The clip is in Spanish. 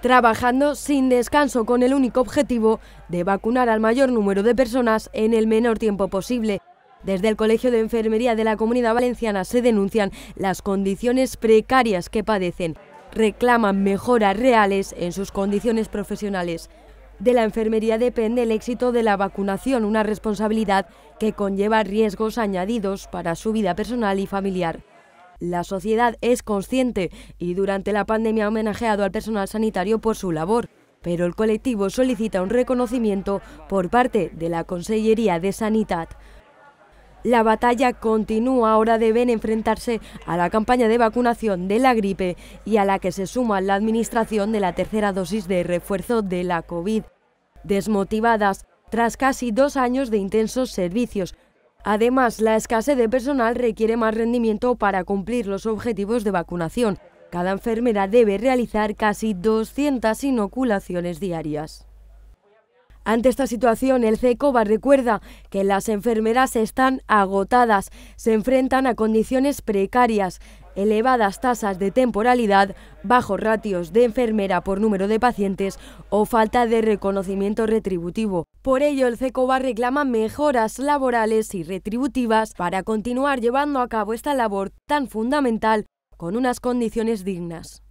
trabajando sin descanso con el único objetivo de vacunar al mayor número de personas en el menor tiempo posible. Desde el Colegio de Enfermería de la Comunidad Valenciana se denuncian las condiciones precarias que padecen. Reclaman mejoras reales en sus condiciones profesionales. De la enfermería depende el éxito de la vacunación, una responsabilidad que conlleva riesgos añadidos para su vida personal y familiar. La sociedad es consciente y durante la pandemia ha homenajeado al personal sanitario por su labor, pero el colectivo solicita un reconocimiento por parte de la Consellería de Sanidad. La batalla continúa, ahora deben enfrentarse a la campaña de vacunación de la gripe y a la que se suma la administración de la tercera dosis de refuerzo de la COVID. Desmotivadas, tras casi dos años de intensos servicios, Además, la escasez de personal requiere más rendimiento para cumplir los objetivos de vacunación. Cada enfermera debe realizar casi 200 inoculaciones diarias. Ante esta situación, el CECOBA recuerda que las enfermeras están agotadas, se enfrentan a condiciones precarias, elevadas tasas de temporalidad, bajos ratios de enfermera por número de pacientes o falta de reconocimiento retributivo. Por ello, el CECOBA reclama mejoras laborales y retributivas para continuar llevando a cabo esta labor tan fundamental con unas condiciones dignas.